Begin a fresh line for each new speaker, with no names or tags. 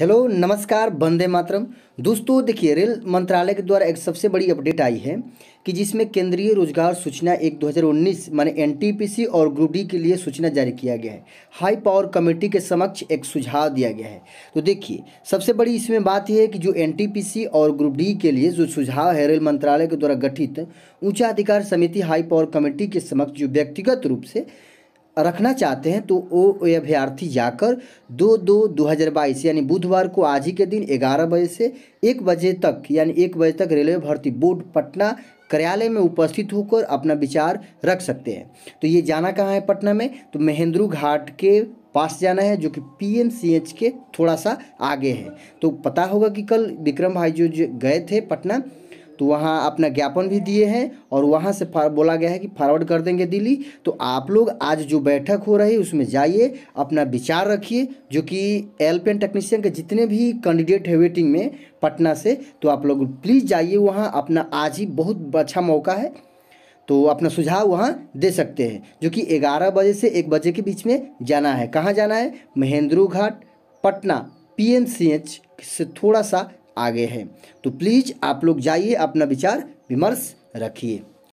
hello नमस्कार वंदे मातरम दोस्तों देखिए रेल मंत्रालय के द्वारा एक सबसे बड़ी अपडेट आई है कि जिसमें केंद्रीय रोजगार सूचना एक 2019 माने एनटीपीसी और ग्रुप डी के लिए सूचना जारी किया गया है हाई पावर कमेटी के समक्ष एक सुझाव दिया गया है तो देखिए सबसे बड़ी इसमें बात यह है कि जो एनटीपीसी और ग्रुप डी के लिए जो सुझाव है रेल मंत्रालय के द्वारा गठित ऊँचा अधिकार समिति हाई पावर कमेटी के समक्ष जो व्यक्तिगत रूप से रखना चाहते हैं तो वो अभ्यर्थी जाकर दो दो दो हज़ार बाईस यानी बुधवार को आज ही के दिन ग्यारह बजे से एक बजे तक यानी एक बजे तक रेलवे भर्ती बोर्ड पटना कार्यालय में उपस्थित होकर अपना विचार रख सकते हैं तो ये जाना कहाँ है पटना में तो महेंद्रू घाट के पास जाना है जो कि पीएमसीएच के थोड़ा सा आगे है तो पता होगा कि कल विक्रम भाई जो गए थे पटना तो वहाँ अपना ज्ञापन भी दिए हैं और वहाँ से बोला गया है कि फॉरवर्ड कर देंगे दिल्ली तो आप लोग आज जो बैठक हो रही है उसमें जाइए अपना विचार रखिए जो कि एलपीएन टेक्नीशियन के जितने भी कैंडिडेट है वेटिंग में पटना से तो आप लोग प्लीज़ जाइए वहाँ अपना आज ही बहुत अच्छा मौका है तो अपना सुझाव वहाँ दे सकते हैं जो कि ग्यारह बजे से एक बजे के बीच में जाना है कहाँ जाना है महेंद्रू घाट पटना पी से थोड़ा सा आगे है तो प्लीज़ आप लोग जाइए अपना विचार विमर्श रखिए